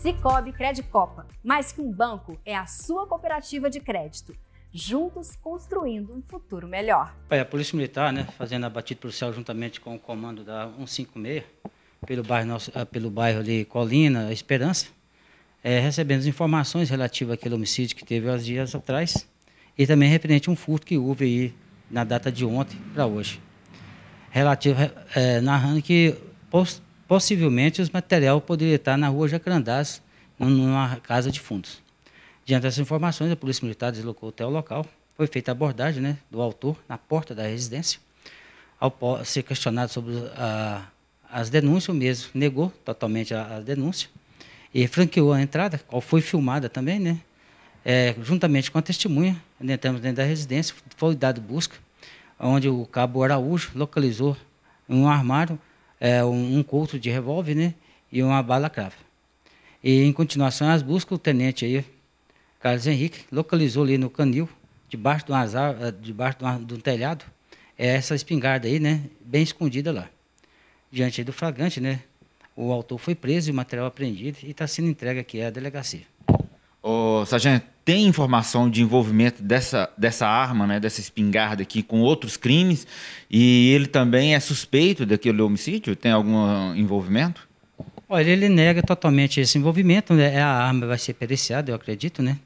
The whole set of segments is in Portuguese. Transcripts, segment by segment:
Cicobi Credicopa, mais que um banco, é a sua cooperativa de crédito. Juntos construindo um futuro melhor. a Polícia Militar, né, fazendo a batida céu juntamente com o comando da 156, pelo bairro, nosso, ah, pelo bairro ali Colina, Esperança, é, recebemos informações relativas àquele homicídio que teve há dias atrás e também referente a um furto que houve aí na data de ontem para hoje. Relativo, é, narrando que possivelmente o material poderia estar na rua Jacarandás, numa casa de fundos. Diante dessas informações, a Polícia Militar deslocou até o local. Foi feita a abordagem né, do autor na porta da residência. Ao ser questionado sobre a, as denúncias, o mesmo negou totalmente a, a denúncia e franqueou a entrada, qual foi filmada também, né? É, juntamente com a testemunha, né, entramos dentro da residência, foi dado busca, onde o cabo Araújo localizou em um armário é, um couro de revólver, né? E uma bala crava. E em continuação, as buscas, o tenente aí, Carlos Henrique, localizou ali no canil, debaixo de um, azar, é, debaixo de de um telhado, é, essa espingarda aí, né? Bem escondida lá. Diante do flagrante, né? O autor foi preso e o material apreendido e está sendo entregue aqui à delegacia. Ô, sargento, tem informação de envolvimento dessa, dessa arma, né, dessa espingarda aqui, com outros crimes, e ele também é suspeito daquele homicídio? Tem algum ah, envolvimento? Olha, ele nega totalmente esse envolvimento, né? É, a arma vai ser periciada, eu acredito, né?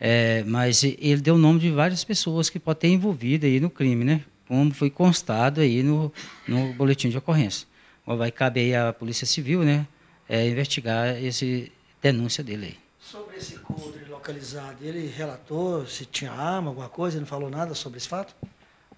É, mas ele deu o nome de várias pessoas que podem ter envolvido aí no crime, né? Como foi constado aí no, no boletim de ocorrência. Vai caber aí à Polícia Civil, né? É, investigar esse denúncia dele aí. Sobre esse couro localizado. Ele relatou se tinha arma, alguma coisa, ele não falou nada sobre esse fato?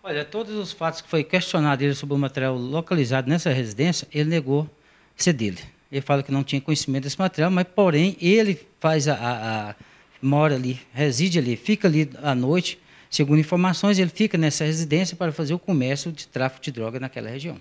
Olha, todos os fatos que foi questionado ele sobre o material localizado nessa residência, ele negou ser dele. Ele fala que não tinha conhecimento desse material, mas porém ele faz a, a, a mora ali, reside ali, fica ali à noite. Segundo informações, ele fica nessa residência para fazer o comércio de tráfico de droga naquela região.